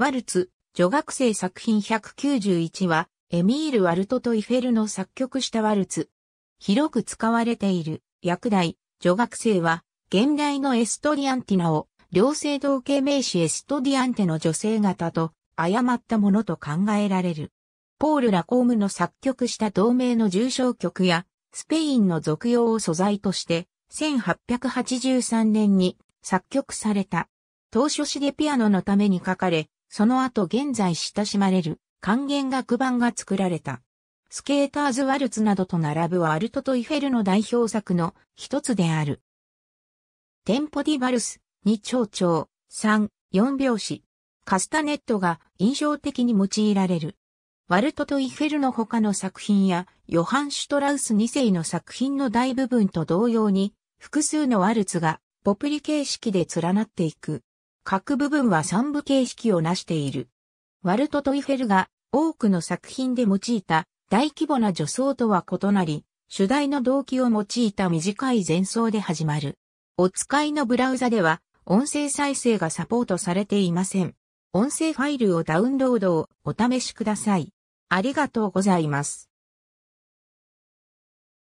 ワルツ、女学生作品191は、エミール・ワルトとイフェルの作曲したワルツ。広く使われている、役代、女学生は、現代のエストディアンティナを、両性同型名詞エストディアンテの女性型と、誤ったものと考えられる。ポール・ラコームの作曲した同名の重症曲や、スペインの俗用を素材として、1883年に作曲された。当初詩でピアノのために書かれ、その後現在親しまれる還元楽版が作られた。スケーターズワルツなどと並ぶワルトとイフェルの代表作の一つである。テンポディバルス、二長調、三、四拍子。カスタネットが印象的に用いられる。ワルトとイフェルの他の作品や、ヨハン・シュトラウス二世の作品の大部分と同様に、複数のワルツが、ポプリ形式で連なっていく。各部分は三部形式をなしている。ワルト・トイフェルが多くの作品で用いた大規模な助走とは異なり、主題の動機を用いた短い前奏で始まる。お使いのブラウザでは音声再生がサポートされていません。音声ファイルをダウンロードをお試しください。ありがとうございます。